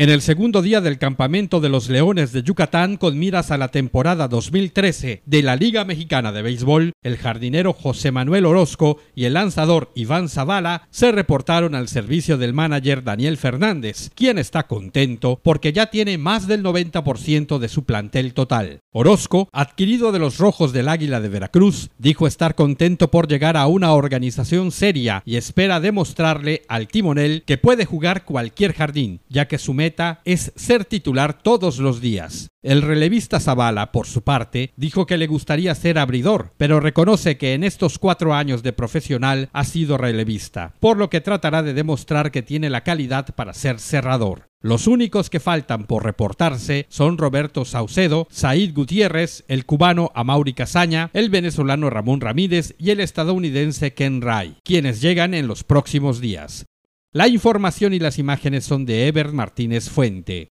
En el segundo día del campamento de los Leones de Yucatán con miras a la temporada 2013 de la Liga Mexicana de Béisbol, el jardinero José Manuel Orozco y el lanzador Iván Zavala se reportaron al servicio del manager Daniel Fernández, quien está contento porque ya tiene más del 90% de su plantel total. Orozco, adquirido de los Rojos del Águila de Veracruz, dijo estar contento por llegar a una organización seria y espera demostrarle al timonel que puede jugar cualquier jardín, ya que su meta es ser titular todos los días. El relevista Zavala, por su parte, dijo que le gustaría ser abridor, pero reconoce que en estos cuatro años de profesional ha sido relevista, por lo que tratará de demostrar que tiene la calidad para ser cerrador. Los únicos que faltan por reportarse son Roberto Saucedo, Said Gutiérrez, el cubano Amauri Casaña, el venezolano Ramón Ramírez y el estadounidense Ken Ray, quienes llegan en los próximos días. La información y las imágenes son de Ebert Martínez Fuente.